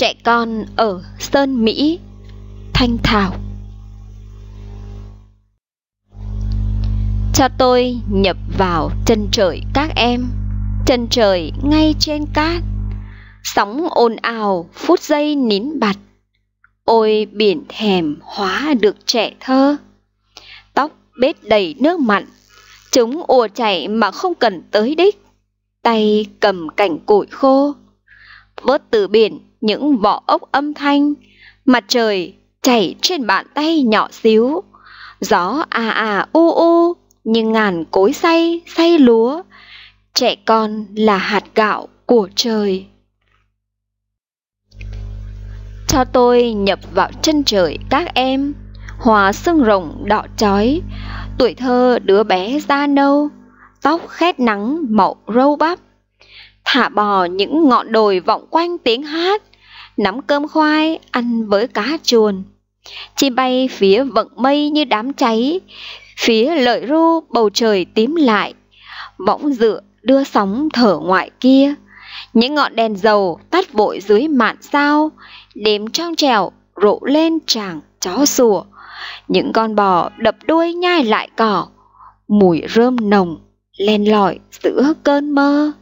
Trẻ con ở Sơn Mỹ Thanh Thảo Cho tôi nhập vào chân trời các em Chân trời ngay trên cát Sóng ồn ào phút giây nín bặt Ôi biển thèm hóa được trẻ thơ Tóc bết đầy nước mặn Chúng ùa chạy mà không cần tới đích Tay cầm cảnh củi khô Vớt từ biển những vỏ ốc âm thanh, mặt trời chảy trên bàn tay nhỏ xíu, gió à à u u như ngàn cối say say lúa, trẻ con là hạt gạo của trời. Cho tôi nhập vào chân trời các em, hòa sương rồng đỏ chói, tuổi thơ đứa bé da nâu, tóc khét nắng màu râu bắp, thả bò những ngọn đồi vọng quanh tiếng hát, nắm cơm khoai ăn với cá chuồn. Chim bay phía vận mây như đám cháy, phía lợi ru bầu trời tím lại, võng dựa đưa sóng thở ngoại kia. Những ngọn đèn dầu tắt vội dưới mạn sao, đêm trong trèo rộ lên tràng chó sủa. Những con bò đập đuôi nhai lại cỏ, mùi rơm nồng len lỏi giữa cơn mơ.